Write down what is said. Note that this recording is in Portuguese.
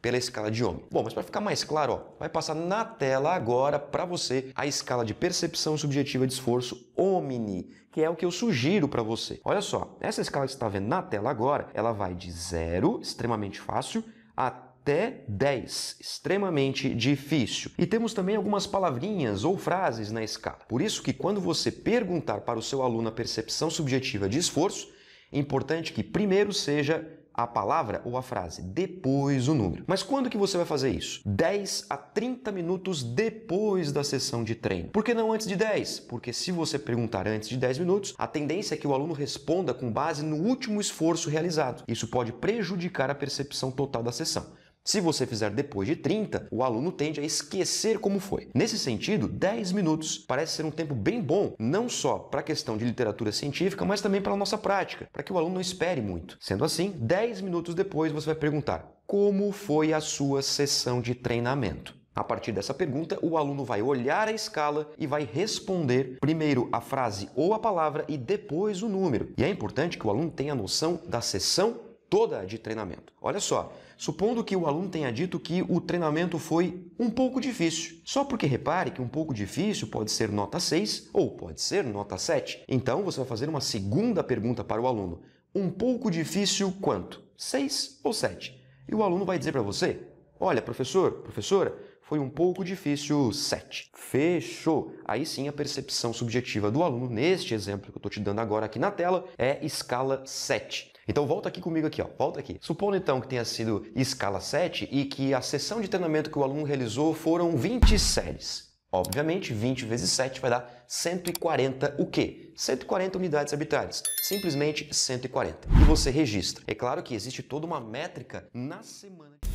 pela escala de homem. Bom, mas para ficar mais claro, ó, vai passar na tela agora para você a escala de percepção subjetiva de esforço Omni, que é o que eu sugiro para você. Olha só, essa escala que você está vendo na tela agora, ela vai de 0, extremamente fácil, até até 10, extremamente difícil. E temos também algumas palavrinhas ou frases na escala. Por isso que quando você perguntar para o seu aluno a percepção subjetiva de esforço, é importante que primeiro seja a palavra ou a frase, depois o número. Mas quando que você vai fazer isso? 10 a 30 minutos depois da sessão de treino. Por que não antes de 10? Porque se você perguntar antes de 10 minutos, a tendência é que o aluno responda com base no último esforço realizado. Isso pode prejudicar a percepção total da sessão. Se você fizer depois de 30, o aluno tende a esquecer como foi. Nesse sentido, 10 minutos parece ser um tempo bem bom, não só para a questão de literatura científica, mas também para a nossa prática, para que o aluno não espere muito. Sendo assim, 10 minutos depois você vai perguntar: como foi a sua sessão de treinamento? A partir dessa pergunta, o aluno vai olhar a escala e vai responder primeiro a frase ou a palavra e depois o número. E é importante que o aluno tenha noção da sessão toda de treinamento. Olha só, supondo que o aluno tenha dito que o treinamento foi um pouco difícil. Só porque repare que um pouco difícil pode ser nota 6 ou pode ser nota 7. Então você vai fazer uma segunda pergunta para o aluno. Um pouco difícil quanto? 6 ou 7? E o aluno vai dizer para você: "Olha, professor, professora, foi um pouco difícil 7. Fechou! Aí sim a percepção subjetiva do aluno, neste exemplo que eu estou te dando agora aqui na tela, é escala 7. Então volta aqui comigo aqui, ó. Volta aqui. Supondo então que tenha sido escala 7 e que a sessão de treinamento que o aluno realizou foram 20 séries. Obviamente, 20 vezes 7 vai dar 140 o quê? 140 unidades habitantes. Simplesmente 140. E você registra. É claro que existe toda uma métrica na semana...